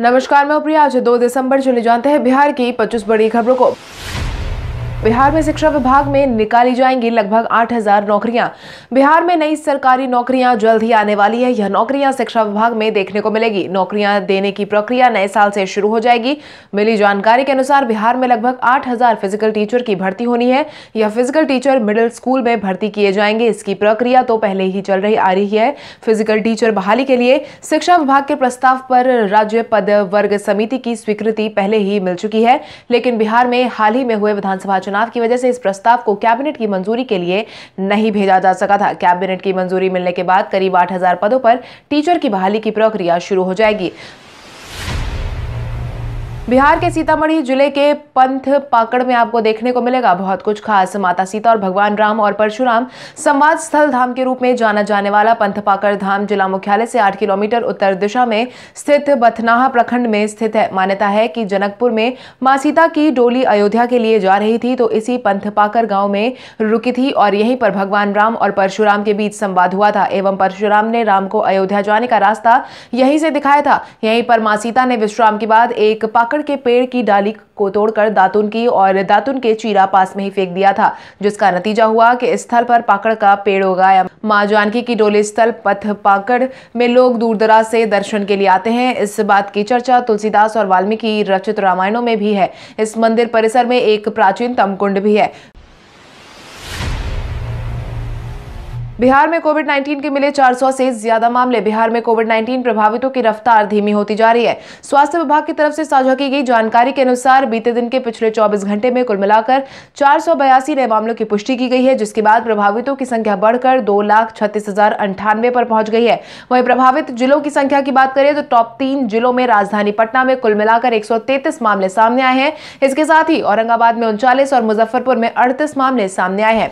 नमस्कार मैं प्रिया आज दो दिसंबर चले जानते हैं बिहार की पच्चीस बड़ी खबरों को बिहार में शिक्षा विभाग में निकाली जाएंगी लगभग 8000 नौकरियां बिहार में नई सरकारी नौकरियां जल्द ही आने वाली है यह नौकरियां शिक्षा विभाग में देखने को मिलेगी नौकरियां देने की प्रक्रिया नए साल से शुरू हो जाएगी मिली जानकारी के अनुसार बिहार में लगभग 8000 फिजिकल टीचर की भर्ती होनी है यह फिजिकल टीचर मिडिल स्कूल में भर्ती किए जाएंगे इसकी प्रक्रिया तो पहले ही चल रही आ रही है फिजिकल टीचर बहाली के लिए शिक्षा विभाग के प्रस्ताव पर राज्य पद वर्ग समिति की स्वीकृति पहले ही मिल चुकी है लेकिन बिहार में हाल ही में हुए विधानसभा चुनाव की वजह से इस प्रस्ताव को कैबिनेट की मंजूरी के लिए नहीं भेजा जा सका था कैबिनेट की मंजूरी मिलने के बाद करीब आठ पदों पर टीचर की बहाली की प्रक्रिया शुरू हो जाएगी बिहार के सीतामढ़ी जिले के पंथ पाकड़ में आपको देखने को मिलेगा बहुत कुछ खास माता सीता और भगवान राम और परशुराम संवाद स्थल धाम के रूप में जाना जाने वाला पंथ पाकड़ धाम जिला मुख्यालय से आठ किलोमीटर उत्तर दिशा में स्थित बथनाहा प्रखंड में स्थित है मान्यता है कि जनकपुर में माँ सीता की डोली अयोध्या के लिए जा रही थी तो इसी पंथ पाकर गाँव में रुकी थी और यहीं पर भगवान राम और परशुराम के बीच संवाद हुआ था एवं परशुराम ने राम को अयोध्या जाने का रास्ता यहीं से दिखाया था यहीं पर माँ सीता ने विश्राम के बाद एक पाकड़ नारियल के पेड़ की डाली को तोड़कर दातुन की और दातुन के चीरा पास में ही फेंक दिया था जिसका नतीजा हुआ कि स्थल पर पाकड़ का पेड़ उगाया माँ जानकी की डोली स्थल पथ पाकड़ में लोग दूर दराज से दर्शन के लिए आते हैं इस बात की चर्चा तुलसीदास और वाल्मीकि रचित रामायणों में भी है इस मंदिर परिसर में एक प्राचीनतम कुंड भी है बिहार में कोविड 19 के मिले 400 से ज्यादा मामले बिहार में कोविड 19 प्रभावितों की रफ्तार धीमी होती जा रही है स्वास्थ्य विभाग की तरफ से साझा की गई जानकारी के अनुसार बीते दिन के पिछले 24 घंटे में कुल मिलाकर चार नए मामलों की पुष्टि की गई है जिसके बाद प्रभावितों की संख्या बढ़कर दो लाख छत्तीस हजार अंठानवे पर पहुंच गई है वही प्रभावित जिलों की संख्या की बात करें तो टॉप तीन जिलों में राजधानी पटना में कुल मिलाकर एक मामले सामने आए हैं इसके साथ ही औरंगाबाद में उनचालीस और मुजफ्फरपुर में अड़तीस मामले सामने आए हैं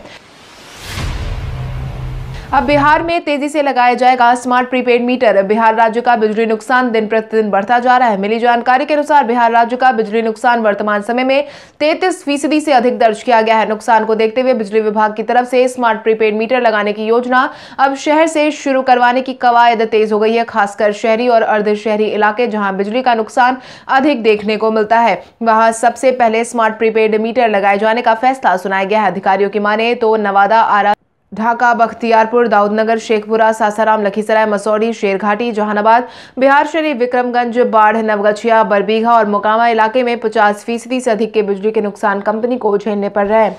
अब बिहार में तेजी से लगाया जाएगा स्मार्ट प्रीपेड मीटर बिहार राज्य का बिजली नुकसान दिन प्रतिदिन बढ़ता जा रहा है मिली जानकारी के अनुसार बिहार राज्य का बिजली नुकसान वर्तमान समय में तैतीस फीसदी से अधिक दर्ज किया गया है नुकसान को देखते हुए बिजली विभाग की तरफ से स्मार्ट प्रीपेड मीटर लगाने की योजना अब शहर से शुरू करवाने की कवायद तेज हो गई है खासकर शहरी और अर्ध शहरी इलाके जहाँ बिजली का नुकसान अधिक देखने को मिलता है वहाँ सबसे पहले स्मार्ट प्रीपेड मीटर लगाए जाने का फैसला सुनाया गया है अधिकारियों की माने तो नवादा आरा ढाका बख्तियारपुर दाऊदनगर शेखपुरा सासाराम लखीसराय मसौड़ी शेरघाटी जहानाबाद बिहार शरीफ विक्रमगंज बाढ़ नवगछिया बरबीघा और मोकामा इलाके में 50 फीसदी से अधिक के बिजली के नुकसान कंपनी को झेलने पड़ रहे हैं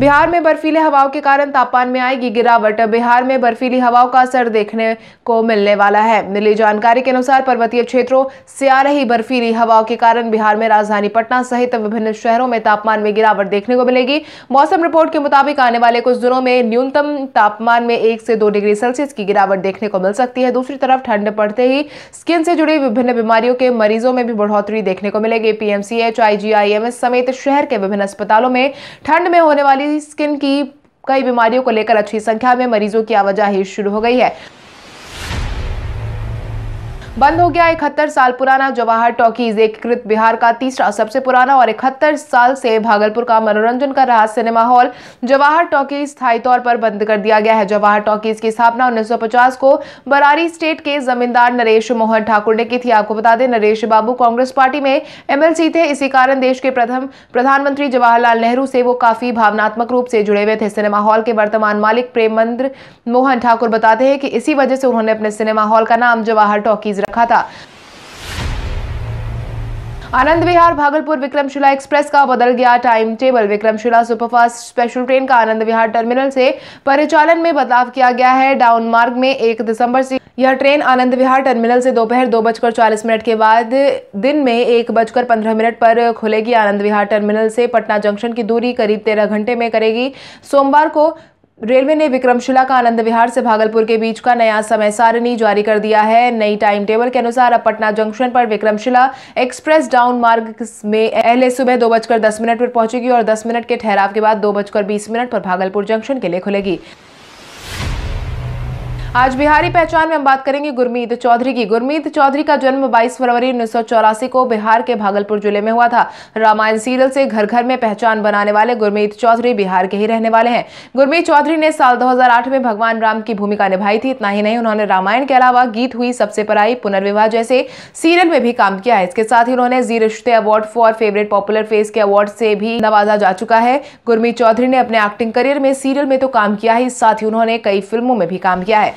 बिहार में बर्फीली हवाओं के कारण तापमान में आएगी गिरावट बिहार में बर्फीली हवाओं का असर देखने को मिलने वाला है मिली जानकारी के अनुसार पर्वतीय क्षेत्रों से आ रही बर्फीली हवाओं के कारण बिहार में राजधानी पटना सहित विभिन्न शहरों में तापमान में गिरावट देखने को मिलेगी मौसम रिपोर्ट के मुताबिक आने वाले कुछ दिनों में न्यूनतम तापमान में एक से दो डिग्री सेल्सियस की गिरावट देखने को मिल सकती है दूसरी तरफ ठंड पड़ते ही स्किन से जुड़ी विभिन्न बीमारियों के मरीजों में भी बढ़ोतरी देखने को मिलेगी पीएमसीएच आईजीआईएमएस समेत शहर के विभिन्न अस्पतालों में ठंड में होने वाली स्किन की कई बीमारियों को लेकर अच्छी संख्या में मरीजों की आवाजाही शुरू हो गई है बंद हो गया इकहत्तर साल पुराना जवाहर टॉकीज एकीकृत बिहार का तीसरा सबसे पुराना और इकहत्तर साल से भागलपुर का मनोरंजन कर रहा सिनेमा हॉल जवाहर टॉकीज स्थायी तौर पर बंद कर दिया गया है जवाहर टॉकीज की स्थापना 1950 को बरारी स्टेट के जमींदार नरेश मोहन ठाकुर ने की थी आपको बता दें नरेश बाबू कांग्रेस पार्टी में एमएलसी थे इसी कारण देश के प्रथम प्रधानमंत्री जवाहरलाल नेहरू से वो काफी भावनात्मक रूप से जुड़े हुए थे सिनेमा हॉल के वर्तमान मालिक प्रेमंद्र मोहन ठाकुर बताते हैं कि इसी वजह से उन्होंने अपने सिनेमा हॉल का नाम जवाहर टॉकीज रखा था आनंद विहार भागलपुर विक्रमशिला एक्सप्रेस का बदल गया time table Vikramshila superfast special train का आनंद विहार टर्मिनल से परिचालन में बदलाव किया गया है डाउन मार्ग में एक दिसंबर से यह ट्रेन आनंद विहार टर्मिनल से दोपहर दो, दो बजकर चालीस मिनट के बाद दिन में एक बजकर पंद्रह मिनट पर खुलेगी आनंद विहार टर्मिनल से पटना जंक्शन की दूरी करीब तेरह घंटे में करेगी सोमवार को रेलवे ने विक्रमशिला का आनंद विहार से भागलपुर के बीच का नया समय सारणी जारी कर दिया है नई टाइम टेबल के अनुसार अब पटना जंक्शन पर विक्रमशिला एक्सप्रेस डाउन मार्ग में पहले सुबह दो बजकर दस मिनट पर पहुंचेगी और दस मिनट के ठहराव के बाद दो बजकर बीस मिनट पर भागलपुर जंक्शन के लिए खुलेगी आज बिहारी पहचान में हम बात करेंगे गुरमीत चौधरी की गुरमीत चौधरी का जन्म 22 फरवरी उन्नीस को बिहार के भागलपुर जिले में हुआ था रामायण सीरियल से घर घर में पहचान बनाने वाले गुरमीत चौधरी बिहार के ही रहने वाले हैं गुरमीत चौधरी ने साल 2008 में भगवान राम की भूमिका निभाई थी इतना ही नहीं उन्होंने रामायण के अलावा गीत हुई सबसे पराई पुनर्विवाह जैसे सीरियल में भी काम किया है इसके साथ ही उन्होंने Zee Rishtey award for favourite popular face के अवार्ड से भी नवाजा जा चुका है गुरमीत चौधरी ने अपने एक्टिंग करियर में सीरियल में तो काम किया ही साथ ही उन्होंने कई फिल्मों में भी काम किया है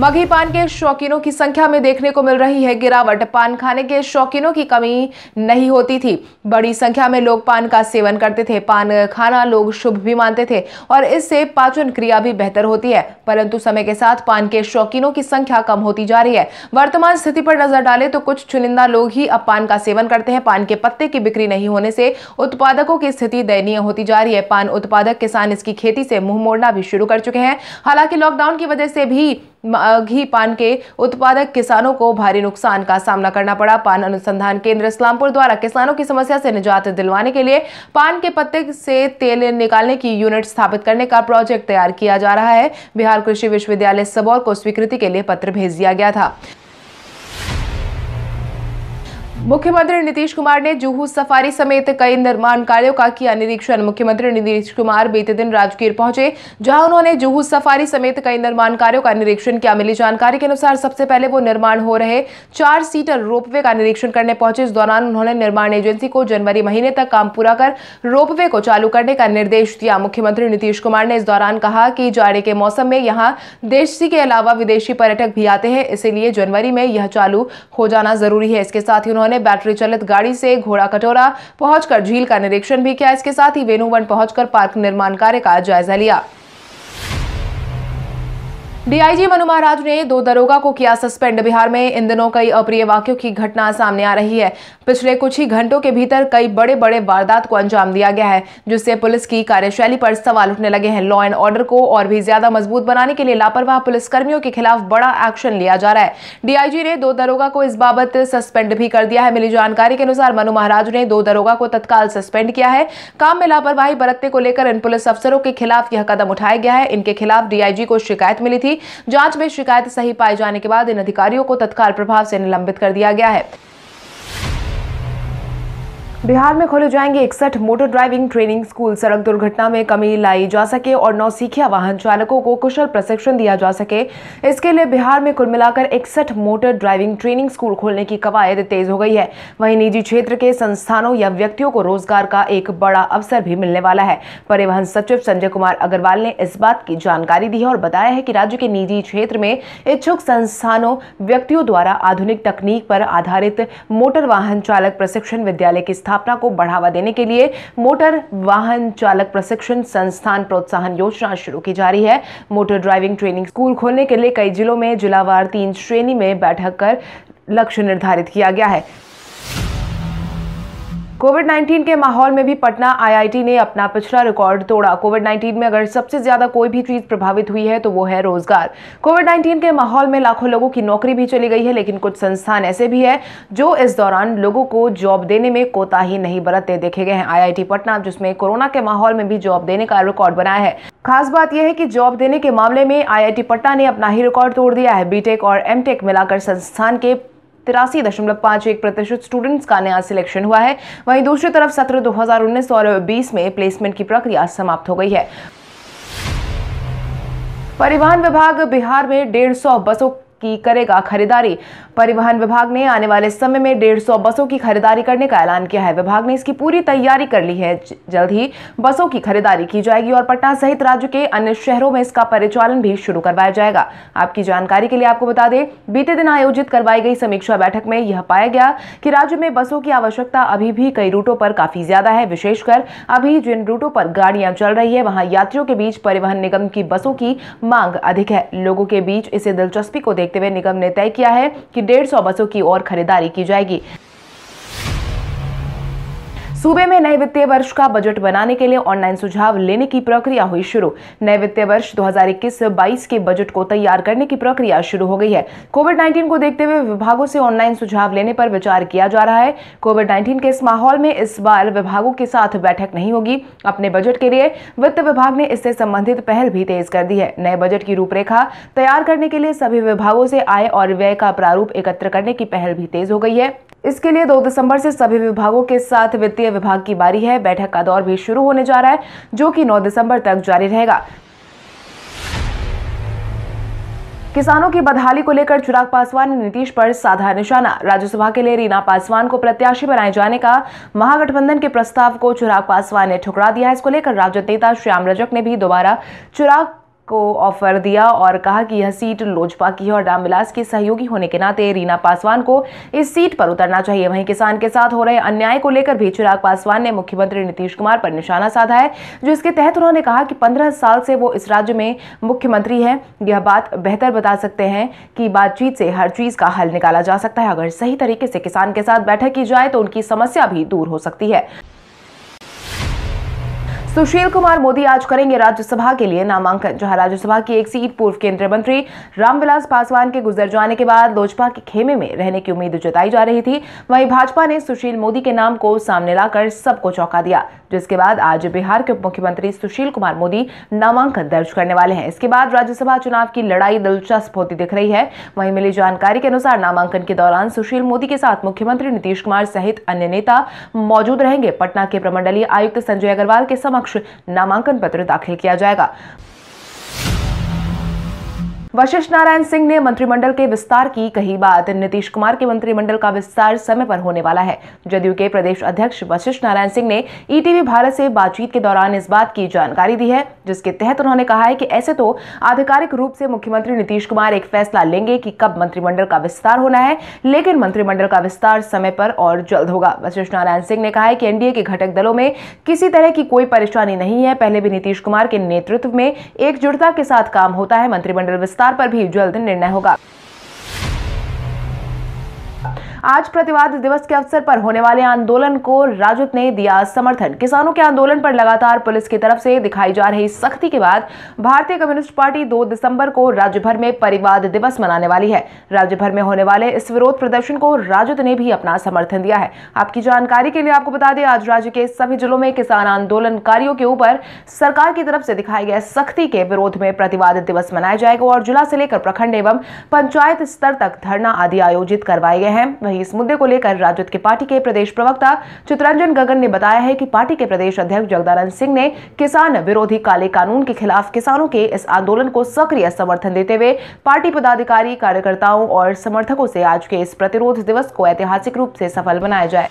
मघी पान के शौकीनों की संख्या में देखने को मिल रही है गिरावट पान खाने के शौकीनों की कमी नहीं होती थी बड़ी संख्या में लोग पान का सेवन करते थे पान खाना लोग शुभ भी मानते थे और इससे पाचन क्रिया भी बेहतर होती है परंतु समय के साथ पान के शौकीनों की संख्या कम होती जा रही है वर्तमान स्थिति पर नजर डालें तो कुछ चुनिंदा लोग ही अब पान का सेवन करते हैं पान के पत्ते की बिक्री नहीं होने से उत्पादकों की स्थिति दयनीय होती जा रही है पान उत्पादक किसान इसकी खेती से मुंह मोड़ना भी शुरू कर चुके हैं हालांकि लॉकडाउन की वजह से भी घी पान के उत्पादक किसानों को भारी नुकसान का सामना करना पड़ा पान अनुसंधान केंद्र इस्लामपुर द्वारा किसानों की समस्या से निजात दिलवाने के लिए पान के पत्ते से तेल निकालने की यूनिट स्थापित करने का प्रोजेक्ट तैयार किया जा रहा है बिहार कृषि विश्वविद्यालय सबौर को स्वीकृति के लिए पत्र भेज दिया गया था मुख्यमंत्री नीतीश कुमार ने जूहू सफारी समेत कई निर्माण कार्यों का किया निरीक्षण मुख्यमंत्री नीतीश कुमार बीते दिन राजगीर पहुंचे जहां उन्होंने जूहू सफारी समेत कई निर्माण कार्यों का निरीक्षण किया मिली जानकारी के अनुसार सबसे पहले वो निर्माण हो रहे चार सीटर रोपवे का निरीक्षण करने पहुंचे इस दौरान उन्होंने निर्माण एजेंसी को जनवरी महीने तक काम पूरा कर रोपवे को चालू करने का निर्देश दिया मुख्यमंत्री नीतीश कुमार ने इस दौरान कहा कि जाड़े के मौसम में यहाँ देशी के अलावा विदेशी पर्यटक भी आते हैं इसीलिए जनवरी में यह चालू हो जाना जरूरी है इसके साथ ही उन्होंने उन्होंने बैटरी चलित गाड़ी से घोड़ा कटोरा पहुंचकर झील का निरीक्षण भी किया इसके साथ ही वेणुवन पहुंचकर पार्क निर्माण कार्य का जायजा लिया डीआईजी मनु महाराज ने दो दरोगा को किया सस्पेंड बिहार में इन दिनों कई अप्रिय वाक्यों की घटना सामने आ रही है पिछले कुछ ही घंटों के भीतर कई बड़े बड़े वारदात को अंजाम दिया गया है जिससे पुलिस की कार्यशैली पर सवाल उठने लगे हैं लॉ एंड ऑर्डर को और भी ज्यादा मजबूत बनाने के लिए लापरवाह पुलिसकर्मियों के खिलाफ बड़ा एक्शन लिया जा रहा है डीआईजी ने दो दरोगा को इस बाबत सस्पेंड भी कर दिया है मिली जानकारी के अनुसार मनु महाराज ने दो दरोगा को तत्काल सस्पेंड किया है काम में लापरवाही बरतने को लेकर इन पुलिस अफसरों के खिलाफ यह कदम उठाया गया है इनके खिलाफ डीआईजी को शिकायत मिली थी जांच में शिकायत सही पाए जाने के बाद इन अधिकारियों को तत्काल प्रभाव से निलंबित कर दिया गया है बिहार में खोले जाएंगे इकसठ मोटर ड्राइविंग ट्रेनिंग स्कूल सड़क दुर्घटना में कमी लाई जा सके और सीखिया वाहन चालकों को कुशल प्रशिक्षण दिया जा सके इसके लिए बिहार में कुल मिलाकर इकसठ मोटर ड्राइविंग ट्रेनिंग स्कूल खोलने की कवायद तेज हो गई है वहीं निजी क्षेत्र के संस्थानों या व्यक्तियों को रोजगार का एक बड़ा अवसर भी मिलने वाला है परिवहन सचिव संजय कुमार अग्रवाल ने इस बात की जानकारी दी है और बताया है कि राज्य के निजी क्षेत्र में इच्छुक संस्थानों व्यक्तियों द्वारा आधुनिक तकनीक पर आधारित मोटर वाहन चालक प्रशिक्षण विद्यालय की स्थापना को बढ़ावा देने के लिए मोटर वाहन चालक प्रशिक्षण संस्थान प्रोत्साहन योजना शुरू की जा रही है मोटर ड्राइविंग ट्रेनिंग स्कूल खोलने के लिए कई जिलों में जिलावार तीन श्रेणी में बैठक कर लक्ष्य निर्धारित किया गया है कोविड 19 के माहौल में भी पटना आईआईटी ने अपना पिछला रिकॉर्ड तोड़ा कोविड 19 में अगर सबसे ज्यादा कोई भी चीज प्रभावित हुई है तो वो है रोजगार कोविड 19 के माहौल में लाखों लोगों की नौकरी भी चली गई है लेकिन कुछ संस्थान ऐसे भी है जो इस दौरान लोगों को जॉब देने में कोताही नहीं बरतते देखे गए हैं आई पटना जिसमें कोरोना के माहौल में भी जॉब देने का रिकॉर्ड बनाया है खास बात यह है कि जॉब देने के मामले में आईआईटी पटना ने अपना ही रिकॉर्ड तोड़ दिया है बीटेक और एमटेक मिलाकर संस्थान के तिरासी दशमलव पांच एक प्रतिशत स्टूडेंट्स का नया सिलेक्शन हुआ है वहीं दूसरी तरफ सत्र 2019 और 20 में प्लेसमेंट की प्रक्रिया समाप्त हो गई है परिवहन विभाग बिहार में डेढ़ सौ बसों की करेगा खरीदारी परिवहन विभाग ने आने वाले समय में डेढ़ सौ बसों की खरीदारी करने का ऐलान किया है विभाग ने इसकी पूरी तैयारी कर ली है जल्द ही बसों की खरीदारी की जाएगी और पटना सहित राज्य के अन्य शहरों में इसका परिचालन भी शुरू करवाया जाएगा आपकी जानकारी के लिए आपको बता दें बीते दिन आयोजित करवाई गई समीक्षा बैठक में यह पाया गया कि राज्य में बसों की आवश्यकता अभी भी कई रूटों पर काफी ज्यादा है विशेषकर अभी जिन रूटों पर गाड़ियां चल रही है वहां यात्रियों के बीच परिवहन निगम की बसों की मांग अधिक है लोगों के बीच इसे दिलचस्पी को देख देखते हुए निगम ने तय किया है कि डेढ़ बसों की और खरीदारी की जाएगी सूबे में नए वित्तीय वर्ष का बजट बनाने के लिए ऑनलाइन सुझाव लेने की प्रक्रिया हुई शुरू नए वित्तीय वर्ष 2021-22 के बजट को तैयार करने की प्रक्रिया शुरू हो गई है कोविड 19 को देखते हुए विभागों से ऑनलाइन सुझाव लेने पर विचार किया जा रहा है कोविड 19 के इस माहौल में इस बार विभागों के साथ बैठक नहीं होगी अपने बजट के लिए वित्त विभाग ने इससे संबंधित पहल भी तेज कर दी है नए बजट की रूपरेखा तैयार करने के लिए सभी विभागों से आय और व्यय का प्रारूप एकत्र करने की पहल भी तेज हो गई है इसके लिए दो दिसंबर से सभी विभागों के साथ वित्तीय गृह विभाग की बारी है बैठक का दौर भी शुरू होने जा रहा है जो कि 9 दिसंबर तक जारी रहेगा किसानों की बदहाली को लेकर चिराग पासवान ने नीतीश पर साधा निशाना राज्यसभा के लिए रीना पासवान को प्रत्याशी बनाए जाने का महागठबंधन के प्रस्ताव को चिराग पासवान ने ठुकरा दिया इसको लेकर राजद नेता श्याम रजक ने भी दोबारा चिराग को ऑफर दिया और कहा कि यह सीट लोजपा की है और रामविलास की सहयोगी होने के नाते रीना पासवान को इस सीट पर उतरना चाहिए वहीं किसान के साथ हो रहे अन्याय को लेकर भी चिराग पासवान ने मुख्यमंत्री नीतीश कुमार पर निशाना साधा है जो इसके तहत उन्होंने कहा कि पंद्रह साल से वो इस राज्य में मुख्यमंत्री हैं यह बात बेहतर बता सकते हैं कि बातचीत से हर चीज का हल निकाला जा सकता है अगर सही तरीके से किसान के साथ बैठक की जाए तो उनकी समस्या भी दूर हो सकती है सुशील कुमार मोदी आज करेंगे राज्यसभा के लिए नामांकन जहां राज्यसभा की एक सीट पूर्व केंद्रीय मंत्री रामविलास पासवान के गुजर जाने के बाद लोजपा के खेमे में रहने की उम्मीद जताई जा रही थी वहीं भाजपा ने सुशील मोदी के नाम को सामने लाकर सबको चौंका दिया जिसके बाद आज बिहार के उप मुख्यमंत्री सुशील कुमार मोदी नामांकन दर्ज करने वाले हैं इसके बाद राज्यसभा चुनाव की लड़ाई दिलचस्प होती दिख रही है वहीं मिली जानकारी के अनुसार नामांकन के दौरान सुशील मोदी के साथ मुख्यमंत्री नीतीश कुमार सहित अन्य नेता मौजूद रहेंगे पटना के प्रमंडलीय आयुक्त संजय अग्रवाल के समक्ष समक्ष नामांकन पत्र दाखिल किया जाएगा वशिष्ठ नारायण सिंह ने मंत्रिमंडल के विस्तार की कही बात नीतीश कुमार के मंत्रिमंडल का विस्तार समय पर होने वाला है जदयू के प्रदेश अध्यक्ष वशिष्ठ नारायण सिंह ने ईटीवी भारत से बातचीत के दौरान इस बात की जानकारी दी है जिसके तहत उन्होंने कहा है कि ऐसे तो आधिकारिक रूप से मुख्यमंत्री नीतीश कुमार एक फैसला लेंगे कि कब मंत्रिमंडल का विस्तार होना है लेकिन मंत्रिमंडल का विस्तार समय पर और जल्द होगा वशिष्ठ नारायण सिंह ने कहा है कि एनडीए के घटक दलों में किसी तरह की कोई परेशानी नहीं है पहले भी नीतीश कुमार के नेतृत्व में एकजुटता के साथ काम होता है मंत्रिमंडल विस्तार विस्तार पर भी जल्द निर्णय होगा आज प्रतिवाद दिवस के अवसर पर होने वाले आंदोलन को राजद ने दिया समर्थन किसानों के आंदोलन पर लगातार पुलिस की तरफ से दिखाई जा रही सख्ती के बाद भारतीय कम्युनिस्ट पार्टी दो दिसंबर को राज्य भर में परिवाद दिवस मनाने वाली है राज्य भर में होने वाले इस विरोध प्रदर्शन को राजद ने भी अपना समर्थन दिया है आपकी जानकारी के लिए आपको बता दें आज राज्य के सभी जिलों में किसान आंदोलनकारियों के ऊपर सरकार की तरफ से दिखाई गए सख्ती के विरोध में प्रतिवाद दिवस मनाया जाएगा और जिला से लेकर प्रखंड एवं पंचायत स्तर तक धरना आदि आयोजित करवाए गए हैं वहीं इस मुद्दे को लेकर राजद के पार्टी के प्रदेश प्रवक्ता चित्रंजन गगन ने बताया है कि पार्टी के प्रदेश अध्यक्ष जगदानंद सिंह ने किसान विरोधी काले कानून के खिलाफ किसानों के इस आंदोलन को सक्रिय समर्थन देते हुए पार्टी पदाधिकारी कार्यकर्ताओं और समर्थकों से आज के इस प्रतिरोध दिवस को ऐतिहासिक रूप से सफल बनाया जाए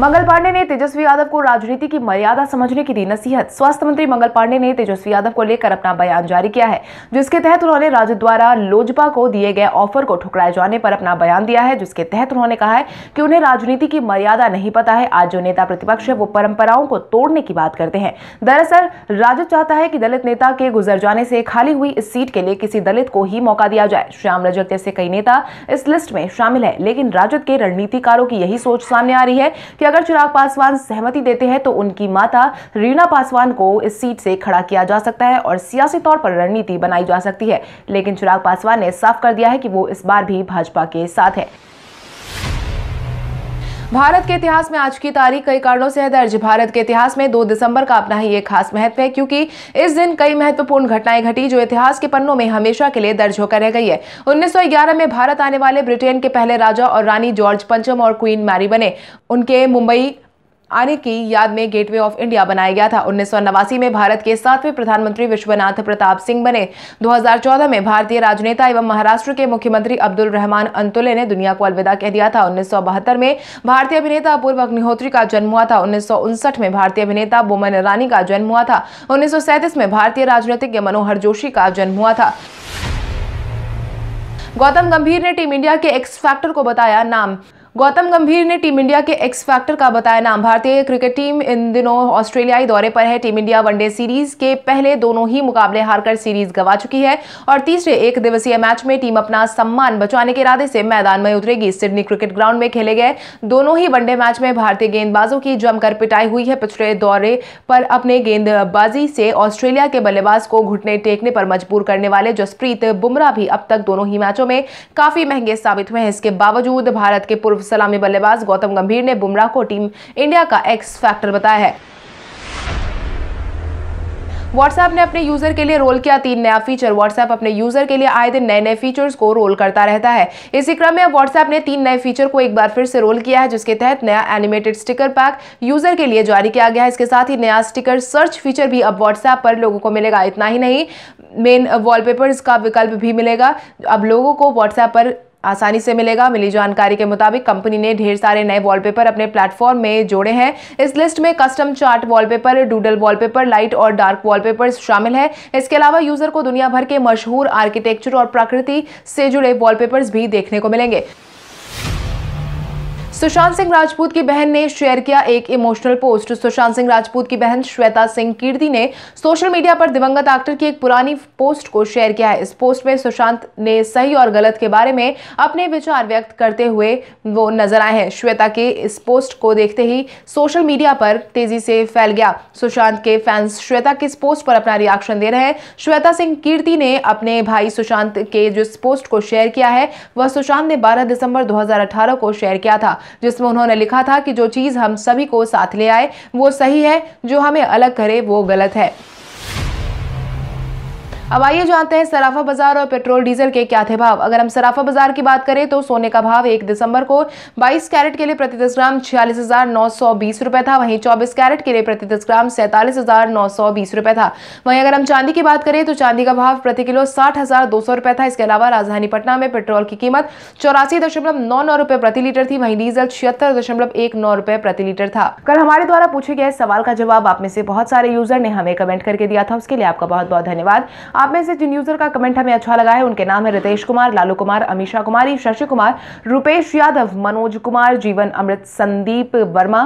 मंगल पांडे ने तेजस्वी यादव को राजनीति की मर्यादा समझने की दी नसीहत स्वास्थ्य मंत्री मंगल पांडे ने तेजस्वी यादव को लेकर अपना बयान जारी किया है जिसके तहत उन्होंने राजद द्वारा लोजपा को दिए गए ऑफर को ठुकराए जाने पर अपना बयान दिया है जिसके तहत उन्होंने कहा है कि उन्हें राजनीति की मर्यादा नहीं पता है आज जो नेता प्रतिपक्ष है वो परंपराओं को तोड़ने की बात करते हैं दरअसल राजद चाहता है कि दलित नेता के गुजर जाने से खाली हुई इस सीट के लिए किसी दलित को ही मौका दिया जाए श्याम रजक जैसे कई नेता इस लिस्ट में शामिल है लेकिन राजद के रणनीतिकारों की यही सोच सामने आ रही है कि अगर चिराग पासवान सहमति देते हैं तो उनकी माता रीना पासवान को इस सीट से खड़ा किया जा सकता है और सियासी तौर पर रणनीति बनाई जा सकती है लेकिन चिराग पासवान ने साफ कर दिया है कि वो इस बार भी भाजपा के साथ है भारत के इतिहास में आज की तारीख कई कारणों से है दर्ज भारत के इतिहास में 2 दिसंबर का अपना ही एक खास महत्व है क्योंकि इस दिन कई महत्वपूर्ण घटनाएं घटी जो इतिहास के पन्नों में हमेशा के लिए दर्ज होकर रह गई है 1911 में भारत आने वाले ब्रिटेन के पहले राजा और रानी जॉर्ज पंचम और क्वीन मैरी बने उनके मुंबई आने की याद में गेटवे ऑफ इंडिया बनाया गया था उन्नीस में भारत के सातवें प्रधानमंत्री विश्वनाथ प्रताप सिंह बने 2014 में भारतीय राजनेता एवं महाराष्ट्र के मुख्यमंत्री अब्दुल रहमान अंतुले ने दुनिया को अलविदा कह दिया था उन्नीस में भारतीय अभिनेता पूर्व अग्निहोत्री का जन्म हुआ था उन्नीस में भारतीय अभिनेता बोमन रानी का जन्म हुआ था उन्नीस में भारतीय राजनीतिज्ञ मनोहर जोशी का जन्म हुआ था गौतम गंभीर ने टीम इंडिया के एक्स फैक्टर को बताया नाम गौतम गंभीर ने टीम इंडिया के एक्स फैक्टर का बताया नाम भारतीय क्रिकेट टीम इन दिनों ऑस्ट्रेलियाई दौरे पर है टीम इंडिया वनडे सीरीज के पहले दोनों ही मुकाबले हारकर सीरीज गवा चुकी है और तीसरे एक दिवसीय मैच में टीम अपना सम्मान बचाने के इरादे से मैदान में उतरेगी सिडनी क्रिकेट ग्राउंड में खेले गए दोनों ही वनडे मैच में भारतीय गेंदबाजों की जमकर पिटाई हुई है पिछड़े दौरे पर अपने गेंदबाजी से ऑस्ट्रेलिया के बल्लेबाज को घुटने टेकने पर मजबूर करने वाले जसप्रीत बुमराह भी अब तक दोनों ही मैचों में काफी महंगे साबित हुए हैं इसके बावजूद भारत के पूर्व पूर्व सलामी बल्लेबाज गौतम गंभीर ने बुमराह को टीम इंडिया का एक्स फैक्टर बताया है व्हाट्सएप ने अपने यूजर के लिए रोल किया तीन नया फीचर व्हाट्सएप अपने यूजर के लिए आए दिन नए नए फीचर्स को रोल करता रहता है इसी क्रम में व्हाट्सएप ने तीन नए फीचर को एक बार फिर से रोल किया है जिसके तहत नया एनिमेटेड स्टिकर पैक यूजर के लिए जारी किया गया है इसके साथ ही नया स्टिकर सर्च फीचर भी अब व्हाट्सएप पर लोगों को मिलेगा इतना ही नहीं मेन वॉलपेपर्स का विकल्प भी मिलेगा अब लोगों को व्हाट्सएप पर आसानी से मिलेगा मिली जानकारी के मुताबिक कंपनी ने ढेर सारे नए वॉलपेपर अपने प्लेटफॉर्म में जोड़े हैं इस लिस्ट में custom chart wallpaper doodle wallpaper light और डार्क वॉलपेपर शामिल है इसके अलावा यूजर को दुनिया भर के मशहूर आर्किटेक्चर और प्रकृति से जुड़े वॉलपेपर्स भी देखने को मिलेंगे सुशांत सिंह राजपूत की बहन ने शेयर किया एक इमोशनल पोस्ट सुशांत सिंह राजपूत की बहन श्वेता सिंह कीर्ति ने सोशल मीडिया पर दिवंगत एक्टर की एक पुरानी पोस्ट को शेयर किया है इस पोस्ट में सुशांत ने सही और गलत के बारे में अपने विचार व्यक्त करते हुए वो नजर आए हैं श्वेता के इस पोस्ट को देखते ही सोशल मीडिया पर तेजी से फैल गया सुशांत के फैंस श्वेता के इस पोस्ट पर अपना रिएक्शन दे रहे हैं श्वेता सिंह कीर्ति ने अपने भाई सुशांत के जिस पोस्ट को शेयर किया है वह सुशांत ने बारह दिसंबर दो को शेयर किया था जिसमें उन्होंने लिखा था कि जो चीज़ हम सभी को साथ ले आए वो सही है जो हमें अलग करे वो गलत है अब आइए जानते हैं सराफा बाजार और पेट्रोल डीजल के क्या थे भाव अगर हम सराफा बाजार की बात करें तो सोने का भाव एक दिसंबर को बाईस कैरेट के लिए प्रति दस ग्राम छियालीस हजार नौ सौ बीस रुपए था वहीं चौबीस कैरेट के लिए प्रति दस ग्राम सैंतालीस हजार नौ सौ बीस रुपए था वहीं अगर हम चांदी की बात करें तो चांदी का भाव प्रति किलो साठ हजार दो सौ रुपए था इसके अलावा राजधानी पटना में पेट्रोल की कीमत चौरासी दशमलव नौ नौ रुपए प्रति लीटर थी वहीं डीजल छिहत्तर दशमलव एक नौ रुपए प्रति लीटर था कल हमारे द्वारा पूछे गए सवाल का जवाब आप में से बहुत सारे यूजर ने हमें कमेंट करके दिया था उसके लिए आपका बहुत बहुत धन्यवाद आप में से जिन यूजर का कमेंट हमें अच्छा लगा है उनके नाम है रितेश कुमार लालू कुमार अमीशा कुमारी शशि कुमार रूपेश यादव मनोज कुमार जीवन अमृत संदीप वर्मा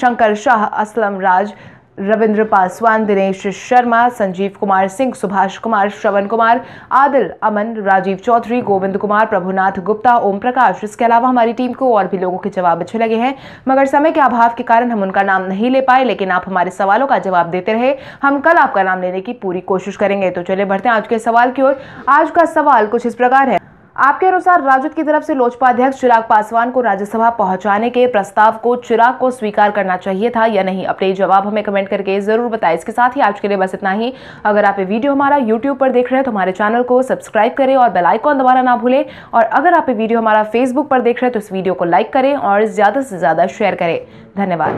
शंकर शाह असलम राज रविंद्र पासवान दिनेश शर्मा संजीव कुमार सिंह सुभाष कुमार श्रवण कुमार आदिल अमन राजीव चौधरी गोविंद कुमार प्रभुनाथ गुप्ता ओम प्रकाश इसके अलावा हमारी टीम को और भी लोगों के जवाब अच्छे लगे हैं मगर समय के अभाव के कारण हम उनका नाम नहीं ले पाए लेकिन आप हमारे सवालों का जवाब देते रहे हम कल आपका नाम लेने की पूरी कोशिश करेंगे तो चले बढ़ते हैं आज के सवाल की ओर आज का सवाल कुछ इस प्रकार है आपके अनुसार राजद की तरफ से लोजपा अध्यक्ष चिराग पासवान को राज्यसभा पहुंचाने के प्रस्ताव को चिराग को स्वीकार करना चाहिए था या नहीं अपने जवाब हमें कमेंट करके जरूर बताएं इसके साथ ही आज के लिए बस इतना ही अगर आप ये वीडियो हमारा यूट्यूब पर देख रहे हैं तो हमारे चैनल को सब्सक्राइब करें और बेलाइकॉन दबाना ना भूलें और अगर आप ये वीडियो हमारा फेसबुक पर देख रहे हैं तो इस वीडियो को लाइक करें और ज़्यादा से ज़्यादा शेयर करें धन्यवाद